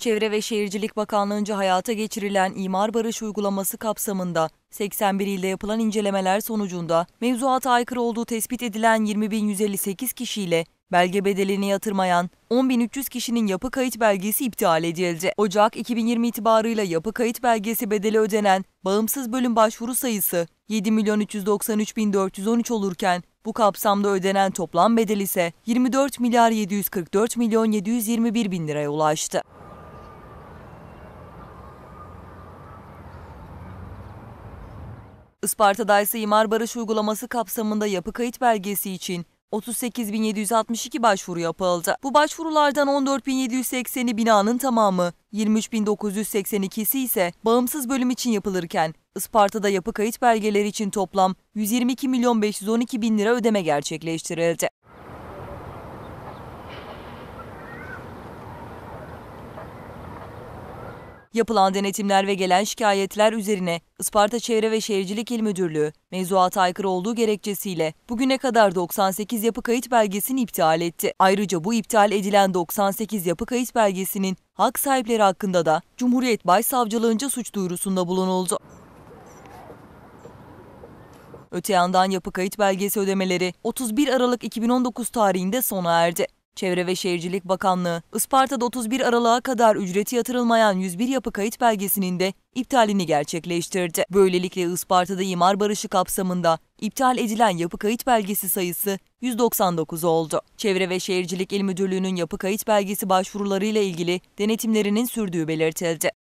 Çevre ve Şehircilik Bakanlığı'nca hayata geçirilen imar barış uygulaması kapsamında 81 ilde yapılan incelemeler sonucunda mevzuata aykırı olduğu tespit edilen 20.158 kişiyle belge bedelini yatırmayan 10.300 kişinin yapı kayıt belgesi iptal edildi. Ocak 2020 itibarıyla yapı kayıt belgesi bedeli ödenen bağımsız bölüm başvuru sayısı 7.393.413 olurken bu kapsamda ödenen toplam bedel ise 24 milyar 744 milyon 721 bin liraya ulaştı. Isparta'da ise imar barış uygulaması kapsamında yapı kayıt belgesi için 38.762 başvuru yapıldı. Bu başvurulardan 14.780'i binanın tamamı, 23.982'si ise bağımsız bölüm için yapılırken Isparta'da yapı kayıt belgeleri için toplam 122.512.000 lira ödeme gerçekleştirildi. Yapılan denetimler ve gelen şikayetler üzerine Isparta Çevre ve Şehircilik İl Müdürlüğü mevzuata aykırı olduğu gerekçesiyle bugüne kadar 98 yapı kayıt belgesini iptal etti. Ayrıca bu iptal edilen 98 yapı kayıt belgesinin hak sahipleri hakkında da Cumhuriyet Başsavcılığınca suç duyurusunda bulunuldu. Öte yandan yapı kayıt belgesi ödemeleri 31 Aralık 2019 tarihinde sona erdi. Çevre ve Şehircilik Bakanlığı, Isparta'da 31 Aralık'a kadar ücreti yatırılmayan 101 yapı kayıt belgesinin de iptalini gerçekleştirdi. Böylelikle Isparta'da imar barışı kapsamında iptal edilen yapı kayıt belgesi sayısı 199 oldu. Çevre ve Şehircilik İl Müdürlüğü'nün yapı kayıt belgesi başvurularıyla ilgili denetimlerinin sürdüğü belirtildi.